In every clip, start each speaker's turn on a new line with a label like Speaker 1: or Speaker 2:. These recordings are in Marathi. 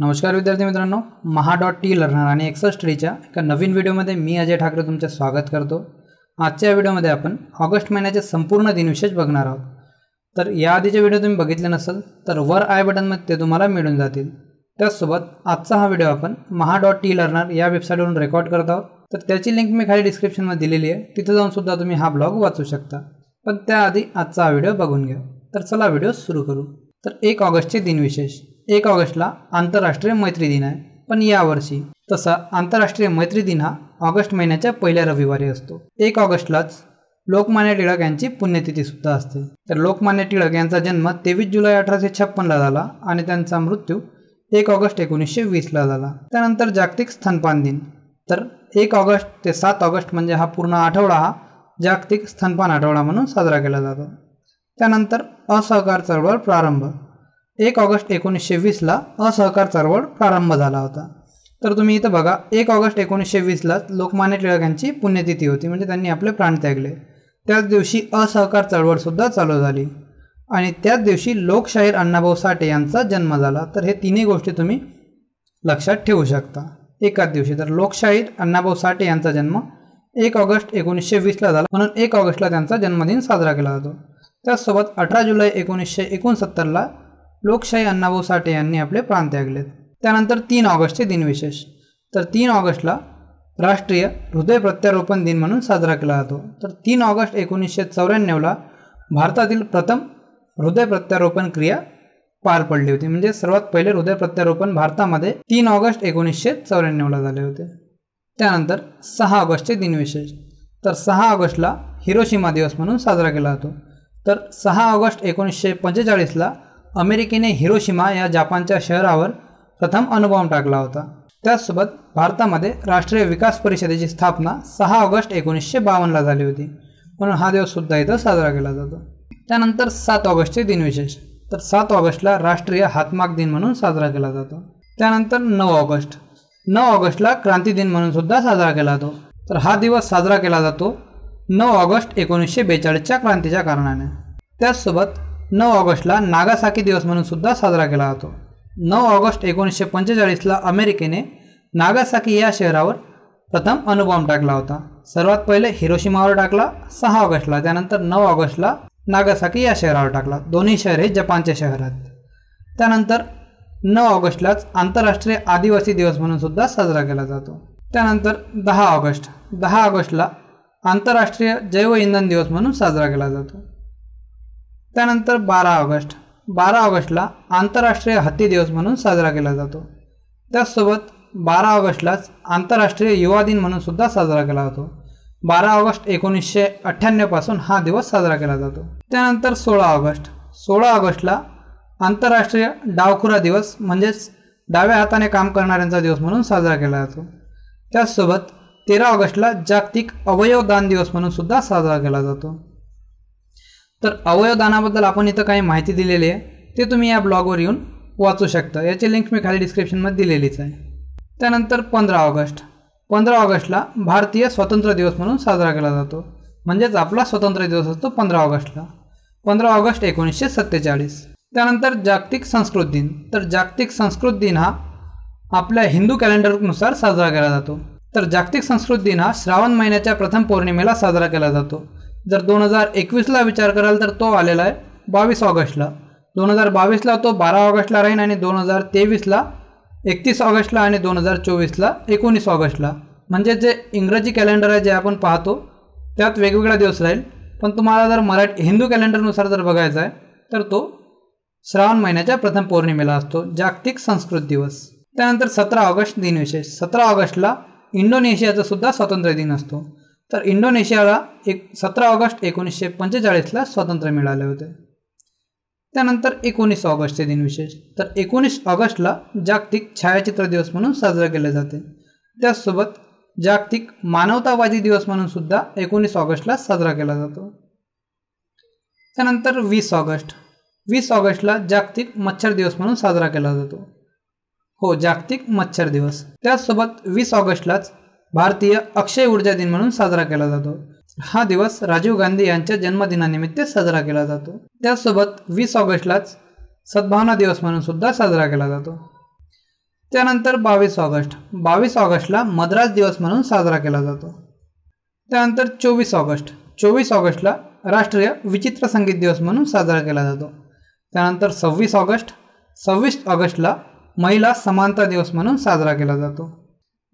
Speaker 1: नमस्कार विद्यार्थी मित्रांनो महा डॉट टी लर्नर आणि एक्सल स्टडीच्या एका नवीन व्हिडिओमध्ये मी अजय ठाकरे तुमचे स्वागत करतो आजच्या व्हिडिओमध्ये आपण ऑगस्ट महिन्याचे संपूर्ण दिनविशेष बघणार आहोत तर याआधीचे व्हिडिओ तुम्ही बघितले नसेल तर वर आय बटनमध्ये ते तुम्हाला मिळून जातील त्याचसोबत आजचा हा व्हिडिओ आपण महा डॉट टी लर्नर या वेबसाईटवरून रेकॉर्ड करत आहोत तर त्याची लिंक मी खाली डिस्क्रिप्शनमध्ये दिलेली आहे तिथे जाऊन सुद्धा तुम्ही हा ब्लॉग वाचू शकता पण त्याआधी आजचा हा व्हिडिओ बघून घ्या तर चला व्हिडिओ सुरू करू तर एक ऑगस्टचे दिनविशेष एक ऑगस्टला आंतरराष्ट्रीय मैत्री दिन आहे पण यावर्षी तसा आंतरराष्ट्रीय मैत्री दिन हा ऑगस्ट महिन्याच्या पहिल्या रविवारी असतो एक ऑगस्टलाच लोकमान्य टिळक यांची पुण्यतिथी सुद्धा असते तर लोकमान्य टिळक यांचा जन्म तेवीस जुलै अठराशे छप्पनला झाला आणि त्यांचा मृत्यू एक ऑगस्ट एकोणीसशे वीसला झाला त्यानंतर जागतिक स्तनपान दिन तर एक ऑगस्ट ते सात ऑगस्ट म्हणजे हा पूर्ण आठवडा हा जागतिक स्तनपान आठवडा म्हणून साजरा केला जातो त्यानंतर असहकार चळवळ प्रारंभ एक ऑगस्ट एकोणीसशे वीसला असहकार चळवळ प्रारंभ झाला होता तर तुम्ही इथं बघा एक ऑगस्ट एकोणीसशे वीसला लोकमान्य टिळक यांची पुण्यतिथी होती म्हणजे त्यांनी आपले प्राण त्यागले त्याच दिवशी असहकार चळवळसुद्धा चालू झाली आणि त्याच दिवशी लोकशाहीर अण्णाभाऊ साठे यांचा जन्म झाला तर हे तिन्ही गोष्टी तुम्ही लक्षात ठेवू शकता एकाच दिवशी तर लोकशाहीर अण्णाभाऊ साठे यांचा जन्म एक ऑगस्ट एकोणीसशे वीसला झाला म्हणून एक ऑगस्टला त्यांचा जन्मदिन साजरा केला जातो त्याचसोबत अठरा जुलै एकोणीसशे एकोणसत्तरला लोकशाही अण्णाभाऊ साठे यांनी आपले प्राण त्यागले त्यानंतर तीन ऑगस्टचे दिनविशेष तर तीन ऑगस्टला राष्ट्रीय हृदय प्रत्यारोपण दिन म्हणून साजरा केला जातो तर तीन ऑगस्ट एकोणीसशे चौऱ्याण्णवला भारतातील प्रथम हृदय प्रत्यारोपण क्रिया पार पडली होती म्हणजे सर्वात पहिले हृदय प्रत्यारोपण भारतामध्ये तीन ऑगस्ट एकोणीसशे चौऱ्याण्णवला झाले होते त्यानंतर सहा ऑगस्टचे दिनविशेष तर सहा ऑगस्टला हिरोशिमा दिवस म्हणून साजरा केला जातो तर सहा ऑगस्ट एकोणीसशे पंचेचाळीसला अमेरिकेने हिरोशिमा या जपानच्या शहरावर प्रथम अनुभव टाकला होता त्याचसोबत भारतामध्ये राष्ट्रीय विकास परिषदेची स्थापना सहा ऑगस्ट एकोणीसशे बावन्नला झाली होती म्हणून हा दिवससुद्धा इथं साजरा केला जातो त्यानंतर सात ऑगस्टचे दिनविशेष तर सात ऑगस्टला राष्ट्रीय हातमाग दिन म्हणून साजरा केला जातो त्यानंतर नऊ ऑगस्ट नऊ ऑगस्टला क्रांती दिन म्हणून सुद्धा साजरा केला जातो तर हा दिवस साजरा केला जातो नऊ ऑगस्ट एकोणीसशे बेचाळीसच्या क्रांतीच्या कारणाने त्याचसोबत नऊ ऑगस्टला नागासाकी दिवस म्हणून सुद्धा साजरा केला जातो नऊ ऑगस्ट एकोणीसशे पंचेचाळीसला अमेरिकेने नागासाकी या शहरावर प्रथम अणुबॉम्ब टाकला होता सर्वात पहिले हिरोशिमावर टाकला सहा ऑगस्टला त्यानंतर नऊ ऑगस्टला नागासाकी या शहरावर टाकला दोन्ही शहर हे जपानच्या शहरात त्यानंतर नऊ ऑगस्टलाच आंतरराष्ट्रीय आदिवासी दिवस म्हणून सुद्धा साजरा केला जातो त्यानंतर दहा ऑगस्ट दहा ऑगस्टला आंतरराष्ट्रीय जैव इंधन दिवस म्हणून साजरा केला जातो त्यानंतर बारा ऑगस्ट बारा ऑगस्टला आंतरराष्ट्रीय हत्ती दिवस म्हणून साजरा केला जातो त्याचसोबत बारा ऑगस्टलाच आंतरराष्ट्रीय युवा दिन म्हणून सुद्धा साजरा केला जातो बारा ऑगस्ट एकोणीसशे अठ्ठ्याण्णवपासून हा दिवस साजरा केला जातो त्यानंतर सोळा ऑगस्ट सोळा ऑगस्टला आंतरराष्ट्रीय डावखुरा दिवस म्हणजेच डाव्या हाताने काम करणाऱ्यांचा दिवस म्हणून साजरा केला जातो त्याचसोबत तेरा ऑगस्टला जागतिक अवयव दान दिवस म्हणून सुद्धा साजरा केला जातो तर अवयवदानाबद्दल आपण इथं काही माहिती दिलेली आहे ते तुम्ही या ब्लॉगवर येऊन वाचू शकता याची लिंक मी खाली डिस्क्रिप्शनमध्ये दिलेलीच आहे त्यानंतर पंधरा ऑगस्ट पंधरा ऑगस्टला भारतीय स्वातंत्र्य दिवस म्हणून साजरा केला जातो म्हणजेच आपला स्वातंत्र्य दिवस असतो पंधरा ऑगस्टला पंधरा ऑगस्ट एकोणीसशे सत्तेचाळीस त्यानंतर जागतिक संस्कृत दिन तर जागतिक संस्कृत दिन हा आपल्या हिंदू कॅलेंडरनुसार साजरा केला जातो तर जागतिक संस्कृत दिन हा श्रावण महिन्याच्या प्रथम पौर्णिमेला साजरा केला जातो जर दोन हजार एकवीसला विचार कराल तर तो आलेला आहे बावीस ऑगस्टला दोन हजार बावीसला तो बारा ऑगस्टला राहील आणि दोन हजार तेवीसला एकतीस ऑगस्टला आणि दोन हजार चोवीसला एकोणीस ऑगस्टला म्हणजे जे इंग्रजी कॅलेंडर आहे जे आपण पाहतो त्यात वेगवेगळा दिवस राहील पण तुम्हाला जर मराठी हिंदू कॅलेंडरनुसार जर बघायचा आहे तर तो श्रावण महिन्याच्या प्रथम पौर्णिमेला असतो जागतिक संस्कृत दिवस त्यानंतर सतरा ऑगस्ट दिनविशेष सतरा ऑगस्टला इंडोनेशियाचा सुद्धा स्वातंत्र्य दिन असतो तर इंडोनेशियाला एक सतरा ऑगस्ट एकोणीसशे पंचेचाळीसला स्वातंत्र्य मिळाले होते त्यानंतर एकोणीस ऑगस्टचे विशेष तर एकोणीस ऑगस्टला जागतिक छायाचित्र दिवस म्हणून साजरा केले जाते त्याचसोबत जागतिक मानवतावादी दिवस म्हणून सुद्धा एकोणीस ऑगस्टला साजरा केला जातो त्यानंतर वीस ऑगस्ट वीस ऑगस्टला जागतिक मच्छर दिवस म्हणून साजरा केला जातो हो जागतिक मच्छर दिवस त्याचसोबत वीस ऑगस्टलाच भारतीय अक्षय ऊर्जा दिन म्हणून साजरा केला जातो हा दिवस राजीव गांधी यांच्या जन्मदिनानिमित्त साजरा केला जातो त्यासोबत वीस ऑगस्टलाच सद्भावना दिवस म्हणून सुद्धा साजरा केला जातो त्यानंतर बावीस ऑगस्ट बावीस ऑगस्टला मद्रास दिवस म्हणून साजरा केला जातो त्यानंतर चोवीस ऑगस्ट चोवीस ऑगस्टला राष्ट्रीय विचित्र संगीत दिवस म्हणून साजरा केला जातो त्यानंतर सव्वीस ऑगस्ट सव्वीस ऑगस्टला महिला समानता दिवस म्हणून साजरा केला जातो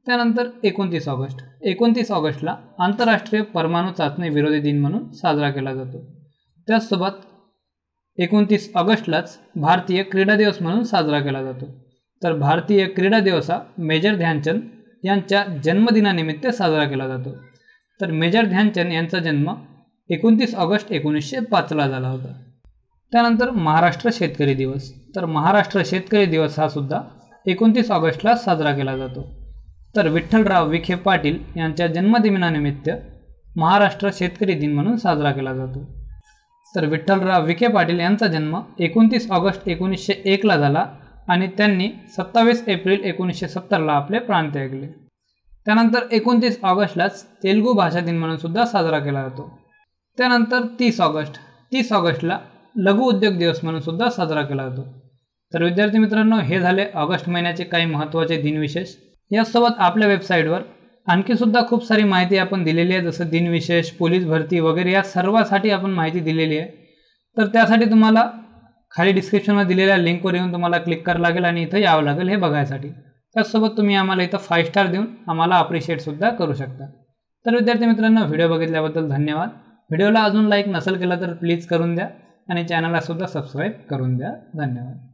Speaker 1: त्यानंतर एकोणतीस ऑगस्ट एकोणतीस ऑगस्टला आंतरराष्ट्रीय परमाणू चाचणी विरोधी दिन म्हणून साजरा केला जातो त्याचसोबत एकोणतीस ऑगस्टलाच भारतीय क्रीडा दिवस म्हणून साजरा केला जातो तर भारतीय क्रीडा दिवस हा मेजर ध्यानचंद यांच्या जन्मदिनानिमित्त साजरा केला जातो तर मेजर ध्यानचंद यांचा जन्म एकोणतीस ऑगस्ट एकोणीसशे पाचला झाला होता त्यानंतर महाराष्ट्र शेतकरी दिवस तर महाराष्ट्र शेतकरी दिवस हा सुद्धा एकोणतीस ऑगस्टला साजरा केला जातो तर विठ्ठलराव विखे पाटील यांच्या जन्मदिनानिमित्त महाराष्ट्र शेतकरी दिन म्हणून साजरा केला जातो तर विठ्ठलराव विखे पाटील यांचा जन्म एकोणतीस ऑगस्ट एकोणीसशे एकला झाला आणि त्यांनी सत्तावीस एप्रिल एकोणीसशे सत्तरला आपले प्राण त्यागले त्यानंतर एकोणतीस ऑगस्टलाच तेलुगू भाषा दिन म्हणून सुद्धा साजरा केला जातो त्यानंतर तीस ऑगस्ट तीस ऑगस्टला लघु उद्योग दिवस म्हणून सुद्धा साजरा केला जातो तर विद्यार्थी मित्रांनो हे झाले ऑगस्ट महिन्याचे काही महत्त्वाचे दिनविशेष यासोबत आपल्या वेबसाईटवर आणखीसुद्धा खूप सारी माहिती आपण दिलेली आहे जसं दिनविशेष पोलीस भरती वगैरे या सर्वासाठी आपण माहिती दिलेली आहे तर त्यासाठी तुम्हाला खाली डिस्क्रिप्शनमध्ये दिलेल्या लिंकवर येऊन तुम्हाला क्लिक करावं लागेल आणि इथं यावं लागेल हे बघायसाठी त्याचसोबत तुम्ही आम्हाला इथं फाय स्टार देऊन आम्हाला अप्रिशिएटसुद्धा करू शकता तर विद्यार्थी मित्रांनो व्हिडिओ बघितल्याबद्दल धन्यवाद व्हिडिओला अजून लाईक नसेल केला तर प्लीज करून द्या आणि चॅनललासुद्धा सबस्क्राईब करून द्या धन्यवाद